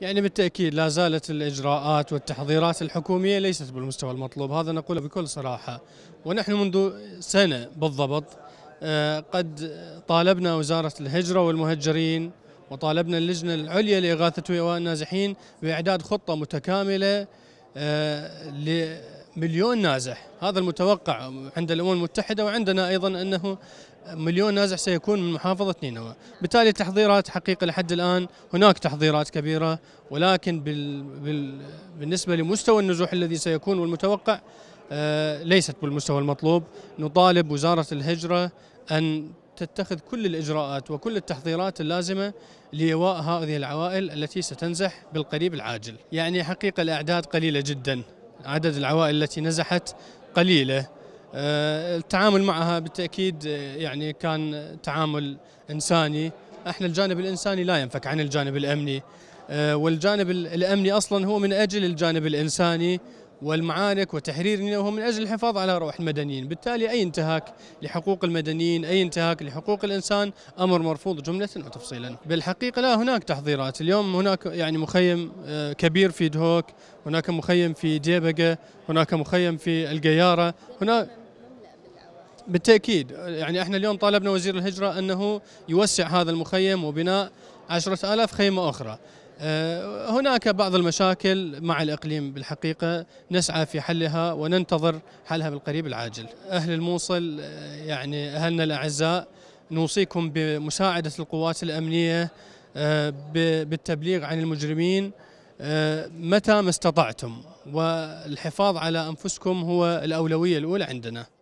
يعني بالتأكيد لا زالت الإجراءات والتحضيرات الحكومية ليست بالمستوى المطلوب هذا نقوله بكل صراحة ونحن منذ سنة بالضبط آه، قد طالبنا وزارة الهجرة والمهجرين وطالبنا اللجنة العليا لإغاثة النازحين بإعداد خطة متكاملة آه، مليون نازح هذا المتوقع عند الامم المتحده وعندنا ايضا انه مليون نازح سيكون من محافظه نينوى، بالتالي التحضيرات حقيقه لحد الان هناك تحضيرات كبيره ولكن بال بال بالنسبه لمستوى النزوح الذي سيكون والمتوقع آه، ليست بالمستوى المطلوب، نطالب وزاره الهجره ان تتخذ كل الاجراءات وكل التحضيرات اللازمه لايواء هذه العوائل التي ستنزح بالقريب العاجل، يعني حقيقه الاعداد قليله جدا عدد العوائل التي نزحت قليلة آه، التعامل معها بالتأكيد آه، يعني كان تعامل إنساني احنا الجانب الإنساني لا ينفك عن الجانب الأمني آه، والجانب الأمني أصلا هو من أجل الجانب الإنساني والمعارك وتحرير نينوى من أجل الحفاظ على روح المدنيين بالتالي أي انتهاك لحقوق المدنيين أي انتهاك لحقوق الإنسان أمر مرفوض جملة وتفصيلا بالحقيقة لا هناك تحضيرات اليوم هناك يعني مخيم آه، كبير في دهوك هناك مخيم في ديبقة هناك مخيم في القيارة هناك بالتأكيد يعني احنا اليوم طالبنا وزير الهجرة أنه يوسع هذا المخيم وبناء عشرة آلاف خيمة أخرى آه، هناك بعض المشاكل مع الإقليم بالحقيقة نسعى في حلها وننتظر حلها بالقريب العاجل أهل الموصل آه، يعني أهلنا الأعزاء نوصيكم بمساعدة القوات الأمنية آه، بالتبليغ عن المجرمين متى ما استطعتم والحفاظ على أنفسكم هو الأولوية الأولى عندنا